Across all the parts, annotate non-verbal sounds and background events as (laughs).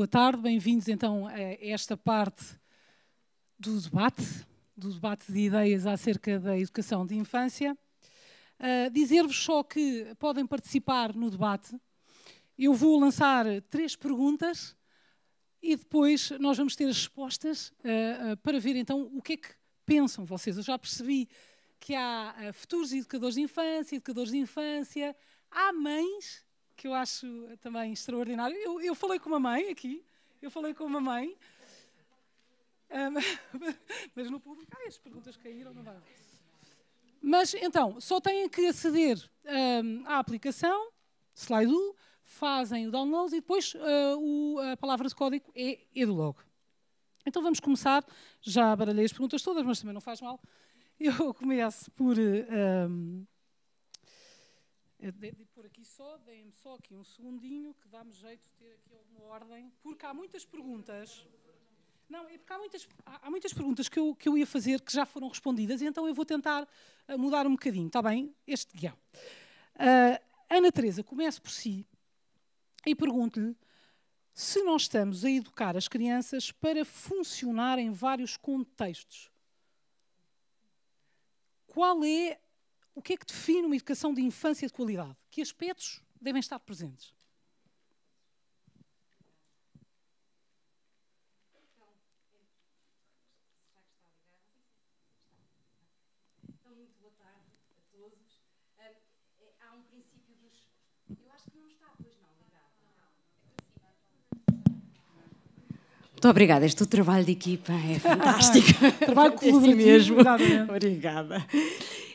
Boa tarde, bem-vindos então a esta parte do debate, do debate de ideias acerca da educação de infância. Uh, Dizer-vos só que podem participar no debate. Eu vou lançar três perguntas e depois nós vamos ter as respostas uh, uh, para ver então o que é que pensam vocês. Eu já percebi que há futuros educadores de infância, educadores de infância, há mães que eu acho também extraordinário. Eu, eu falei com uma mãe aqui, eu falei com uma mãe, um, (laughs) mas no público, as perguntas caíram, não vai. Mas então, só têm que aceder um, à aplicação, Slido, fazem o download e depois uh, o, a palavra de código é EduLog. Então vamos começar, já baralhei as perguntas todas, mas também não faz mal. Eu começo por. Um, de, por aqui só, deem-me só aqui um segundinho que dá-me jeito de ter aqui alguma ordem, porque há muitas perguntas. Não, é porque há muitas, há, muitas perguntas que eu, que eu ia fazer que já foram respondidas, e então eu vou tentar eh, mudar um bocadinho, está bem? Este guião. Uh, Ana Teresa, comece por si e pergunto-lhe se nós estamos a educar as crianças para funcionar em vários contextos. Qual é o que é que define uma educação de infância de qualidade? Que aspectos devem estar presentes? Muito obrigada, este trabalho de equipa é (laughs) fantástico. trabalho colaborativo. mesmo. Obrigada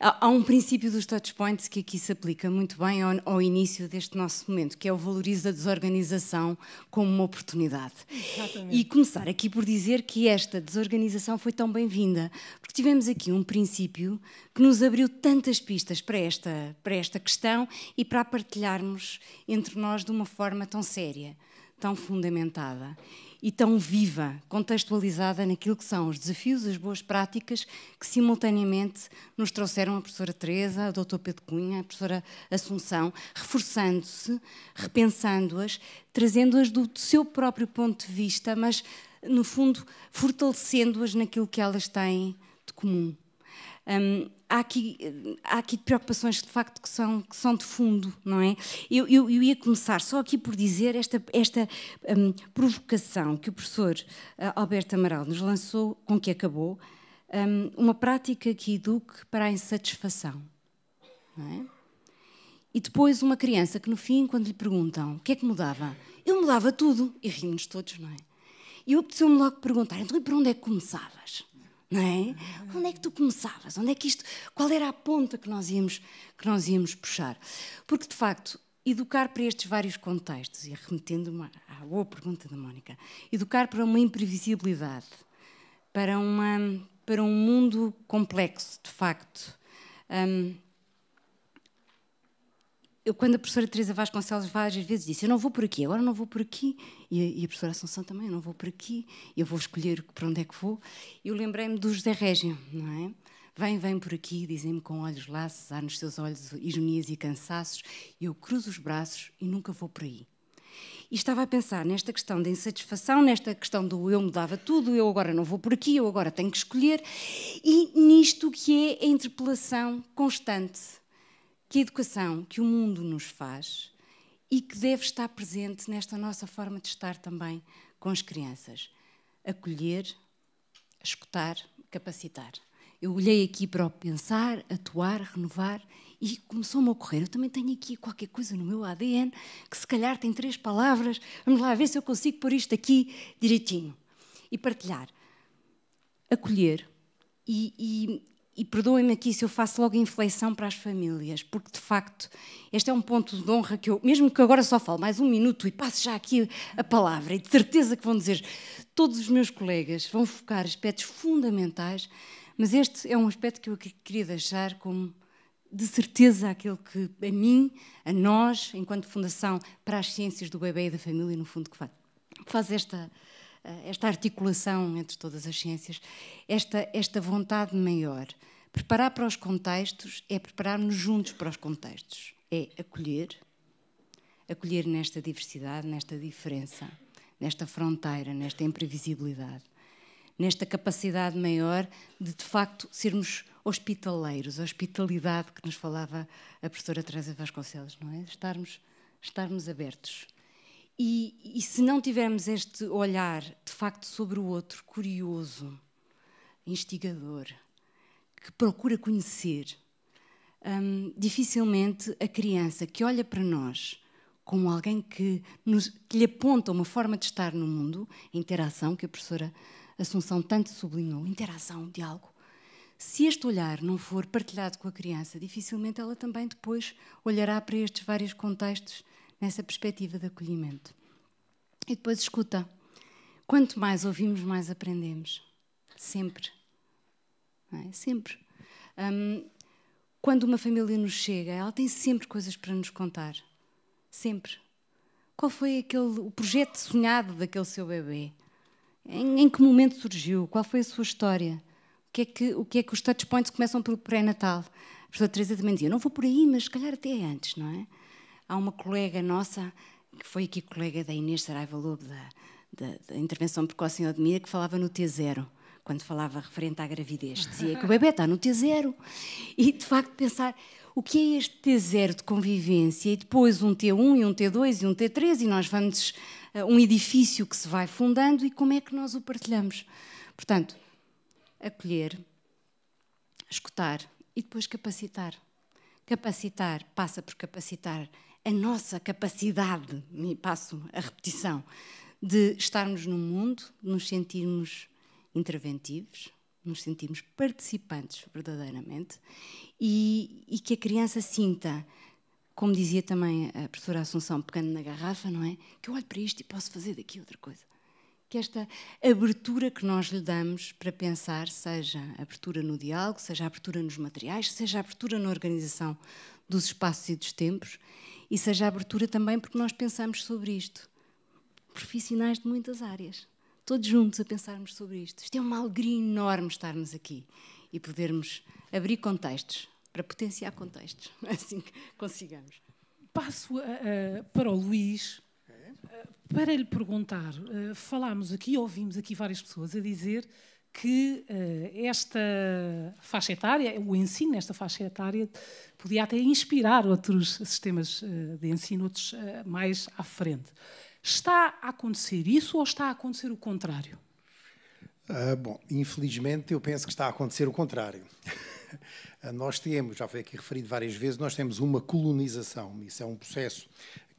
há, um princípio dos touch points que aqui se aplica muito bem ao, ao, início deste nosso momento, que é o valoriza a desorganização como uma oportunidade. Exatamente. E começar aqui por dizer que esta desorganização foi tão bem-vinda, porque tivemos aqui um princípio que nos abriu tantas pistas para esta, para esta questão e para a partilharmos entre nós de uma forma tão séria, tão fundamentada e tão viva, contextualizada naquilo que são os desafios, as boas práticas que simultaneamente nos trouxeram a professora Teresa, a doutor Pedro Cunha, a professora Assunção, reforçando-se, repensando-as, trazendo-as do seu próprio ponto de vista, mas no fundo fortalecendo-as naquilo que elas têm de comum. Um, há aqui, há aqui preocupações de facto que são, que são de fundo, não é? Eu, eu, eu ia começar só aqui por dizer esta, esta um, provocação que o professor ah, Alberto Amaral nos lançou, com que acabou, um, uma prática que eduque para a insatisfação, não é? E depois uma criança que no fim, quando lhe perguntam o que é que mudava, eu mudava tudo, e rimos todos, não é? E eu apeteceu-me logo perguntar, então e por onde é que começavas? não é? Onde é que tu começavas? Onde é que isto, qual era a ponta que nós íamos que nós íamos puxar? Porque de facto, educar para estes vários contextos e remetendo-me à boa pergunta da Mónica, educar para uma imprevisibilidade, para uma para um mundo complexo, de facto. Um, eu, quando a professora Teresa Vasconcelos várias vezes disse, eu não vou por aqui, agora não vou por aqui, e a, e a professora Assunção também, eu não vou por aqui, eu vou escolher para onde é que vou, eu lembrei-me do José Régio, não é? Vem, vem por aqui, dizem-me com olhos laços, há nos seus olhos ironias e cansaços, eu cruzo os braços e nunca vou por aí. E estava a pensar nesta questão da insatisfação, nesta questão do eu mudava tudo, eu agora não vou por aqui, eu agora tenho que escolher, e nisto que é a interpelação constante que a educação que o mundo nos faz e que deve estar presente nesta nossa forma de estar também com as crianças. Acolher, escutar, capacitar. Eu olhei aqui para o pensar, atuar, renovar e começou-me a ocorrer. Eu também tenho aqui qualquer coisa no meu ADN que se calhar tem três palavras. Vamos lá ver se eu consigo pôr isto aqui direitinho e partilhar. Acolher e, e perdoem-me aqui se eu faço logo inflexão para as famílias, porque de facto este é um ponto de honra que eu, mesmo que agora só falo mais um minuto e passo já aqui a palavra, e de certeza que vão dizer, todos os meus colegas vão focar aspectos fundamentais, mas este é um aspecto que eu queria deixar como de certeza aquilo que a mim, a nós, enquanto Fundação para as Ciências do Bebê e da Família, no fundo, que faz esta eh, esta articulação entre todas as ciências, esta, esta vontade maior. Preparar para os contextos é preparar-nos juntos para os contextos, é acolher, acolher nesta diversidade, nesta diferença, nesta fronteira, nesta imprevisibilidade, nesta capacidade maior de, de facto, sermos hospitaleiros, a hospitalidade que nos falava a professora Teresa Vasconcelos, não é? Estarmos, estarmos abertos. E, e, se não tivermos este olhar, de facto, sobre o outro, curioso, instigador, que procura conhecer, hum, dificilmente a criança que olha para nós como alguém que, nos, que lhe aponta uma forma de estar no mundo, a interação que a professora Assunção tanto sublinhou, interação, diálogo. Se este olhar não for partilhado com a criança, dificilmente ela também depois olhará para estes vários contextos nessa perspectiva de acolhimento. E depois escuta. Quanto mais ouvimos, mais aprendemos. Sempre. É? Sempre. Um, quando uma família nos chega, ela tem sempre coisas para nos contar. Sempre. Qual foi aquele, o projeto sonhado daquele seu bebê? Em, em, que momento surgiu? Qual foi a sua história? O que é que, o que, é que os touch points começam pelo pré-natal? A professora Teresa também dizia, não vou por aí, mas se calhar até antes, não é? Há uma colega nossa, que foi aqui colega da Inês Saraiva Lobo, da, da, da intervenção precoce em odemia, que falava no T0 quando falava referente à gravidez, dizia que o bebê está no T0. E de facto pensar o que é este T0 de convivência e depois um T1 e um T2 e um T3 e nós vamos eh, um edifício que se vai fundando e como é que nós o partilhamos. Portanto, acolher, escutar e depois capacitar. Capacitar passa por capacitar a nossa capacidade, e passo a repetição, de estarmos no mundo, nos sentirmos interventivos, nos sentirmos participantes verdadeiramente e, e que a criança sinta como dizia também a professora Assunção, pegando na garrafa, não é? Que eu olho para isto e posso fazer daqui outra coisa que esta abertura que nós lhe damos para pensar, seja abertura no diálogo, seja abertura nos materiais, seja abertura na organização dos espaços e dos tempos, e seja abertura também porque nós pensamos sobre isto. Profissionais de muitas áreas, todos juntos a pensarmos sobre isto. Isto é uma alegria enorme estarmos aqui e podermos abrir contextos, para potenciar contextos, (laughs) assim que consigamos. Passo a, a, para o Luís para lhe perguntar, uh, falámos aqui, ouvimos aqui várias pessoas a dizer que uh, esta faixa etária, o ensino nesta faixa etária, podia até inspirar outros sistemas uh, de ensino, outros mais à frente. Está a acontecer isso ou está a acontecer o contrário? Ah, bom, infelizmente eu penso que está a acontecer o contrário. (laughs) nós temos, já foi aqui referido várias vezes, nós temos uma colonização, isso é um processo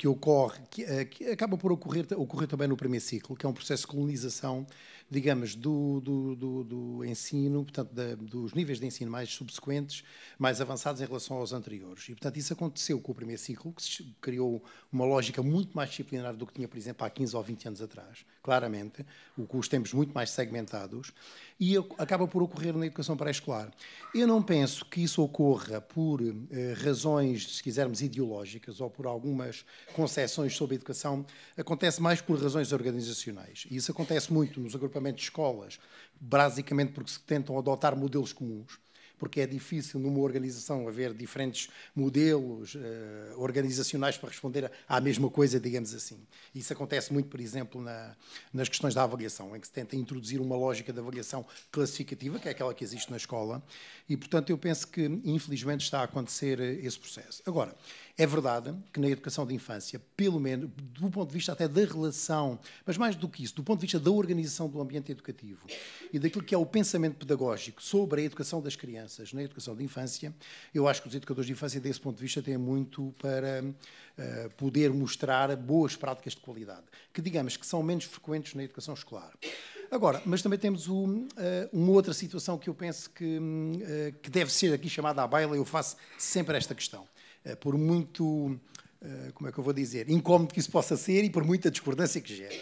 que ocorre, que, eh, que acaba por ocorrer, ocorrer também no primeiro ciclo, que é um processo de colonização, digamos, do, do, do, do ensino, portanto, da, dos níveis de ensino mais subsequentes, mais avançados em relação aos anteriores. E, portanto, isso aconteceu com o primeiro ciclo, que se criou uma lógica muito mais disciplinar do que tinha, por exemplo, há 15 ou 20 anos atrás, claramente, com os tempos muito mais segmentados, e acaba por ocorrer na educação pré-escolar. Eu não penso que isso ocorra por eh, razões, se quisermos, ideológicas ou por algumas Concessões sobre educação acontece mais por razões organizacionais. E isso acontece muito nos agrupamentos de escolas, basicamente porque se tentam adotar modelos comuns porque é difícil numa organização haver diferentes modelos eh, organizacionais para responder à mesma coisa, digamos assim. Isso acontece muito, por exemplo, na, nas questões da avaliação, em que se tenta introduzir uma lógica de avaliação classificativa, que é aquela que existe na escola, e, portanto, eu penso que, infelizmente, está a acontecer eh, esse processo. Agora, é verdade que na educação de infância, pelo menos do ponto de vista até da relação, mas mais do que isso, do ponto de vista da organização do ambiente educativo e daquilo que é o pensamento pedagógico sobre a educação das crianças na educação de infância, eu acho que os educadores de infância, desse ponto de vista, têm muito para uh, poder mostrar boas práticas de qualidade, que digamos que são menos frequentes na educação escolar. Agora, mas também temos o, uh, uma outra situação que eu penso que, uh, que deve ser aqui chamada à baila, eu faço sempre esta questão eh, por muito, eh, como é que eu vou dizer, incómodo que isso possa ser e por muita discordância que gere.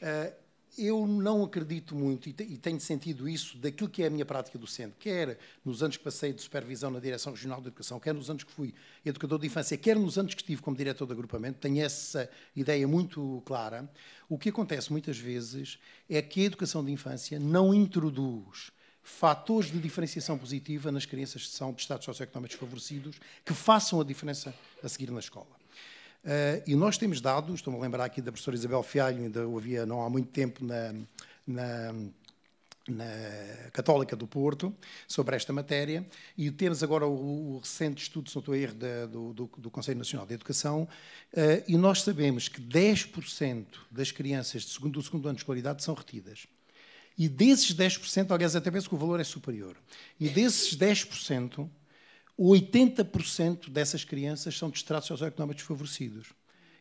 Eh, eu não acredito muito, e tenho sentido isso, daquilo que é a minha prática docente, quer nos anos que passei de supervisão na Direção Regional de Educação, quer nos anos que fui educador de infância, quer nos anos que estive como diretor de agrupamento, tenho essa ideia muito clara. O que acontece muitas vezes é que a educação de infância não introduz fatores de diferenciação positiva nas crianças que são de estados socioeconómicos favorecidos, que façam a diferença a seguir na escola. Uh, e nós temos dados, estou-me a lembrar aqui da professora Isabel Fialho, ainda o havia não há muito tempo na, na, na Católica do Porto, sobre esta matéria, e temos agora o, o recente estudo, se não estou a erro, da, do, do, do, Conselho Nacional de Educação, uh, e nós sabemos que 10% das crianças de segundo, do segundo ano de escolaridade são retidas. E desses 10%, aliás, até penso que o valor é superior. E desses 10%, 80% dessas crianças são de estratos socioeconómicos desfavorecidos.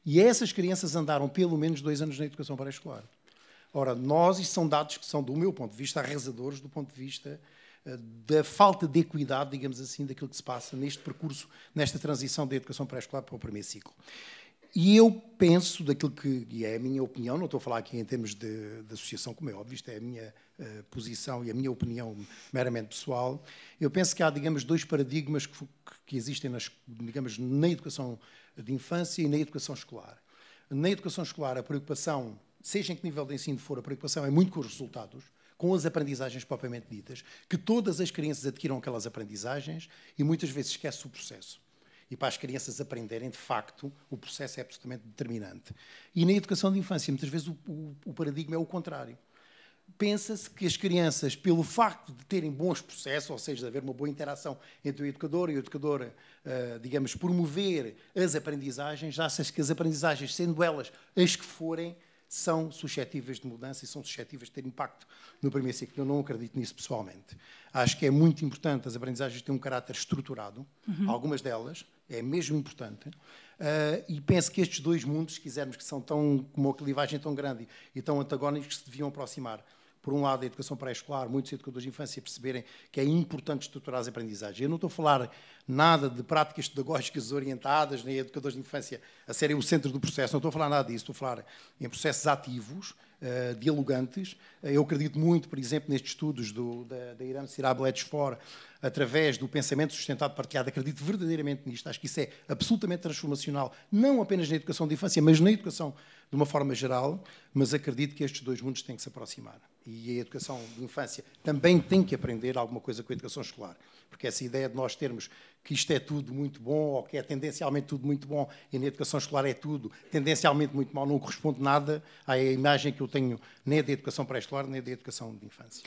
E essas crianças andaram pelo menos dois anos na educação pré-escolar. Ora, nós, e são dados que são, do meu ponto de vista, arrasadores do ponto de vista eh, da falta de equidade, digamos assim, daquilo que se passa neste percurso, nesta transição da educação pré-escolar para o primeiro ciclo. E eu penso, daquilo que e é a minha opinião, não estou a falar aqui em termos de, de associação, como é óbvio, isto é a minha uh, posição e a minha opinião meramente pessoal, eu penso que há, digamos, dois paradigmas que, que existem, nas, digamos, na educação de infância e na educação escolar. Na educação escolar, a preocupação, seja em que nível de ensino for, a preocupação é muito com os resultados, com as aprendizagens propriamente ditas, que todas as crianças adquiram aquelas aprendizagens e muitas vezes esquece o processo e para as crianças aprenderem, de facto, o processo é absolutamente determinante. E na educação de infância, muitas vezes o, o, o paradigma é o contrário. Pensa-se que as crianças, pelo facto de terem bons processos, ou seja, de haver uma boa interação entre o educador e a educadora, uh, eh, digamos, promover as aprendizagens, já se que as aprendizagens, sendo elas as que forem, são suscetíveis de mudança e são suscetíveis de ter impacto no primeiro ciclo. Eu não acredito nisso pessoalmente. Acho que é muito importante as aprendizagens têm um caráter estruturado, uhum. algumas delas, é mesmo importante. Uh, e penso que estes dois mundos, se quisermos, que são tão, com uma clivagem tão grande e tão antagónicos, se deviam aproximar. Por um lado, a educação pré-escolar, muitos educadores de infância perceberem que é importante estruturar as aprendizagens. Eu não estou a falar nada de práticas pedagógicas orientadas, nem educadores de infância a serem o centro do processo, não estou a falar nada disso, estou a falar em processos ativos, eh, dialogantes. Eh, eu acredito muito, por exemplo, nestes estudos do, da, da Irã Sirabo For, através do pensamento sustentado partilhado. Acredito verdadeiramente nisto. Acho que isso é absolutamente transformacional, não apenas na educação de infância, mas na educação de uma forma geral, mas acredito que estes dois mundos têm que se aproximar. E a educação de infância também tem que aprender alguma coisa com a educação escolar. Porque essa ideia de nós termos que isto é tudo muito bom, ou que é tendencialmente tudo muito bom, e na educação escolar é tudo tendencialmente muito mal, não corresponde nada à imagem que eu tenho nem da educação pré-escolar, nem da educação de infância.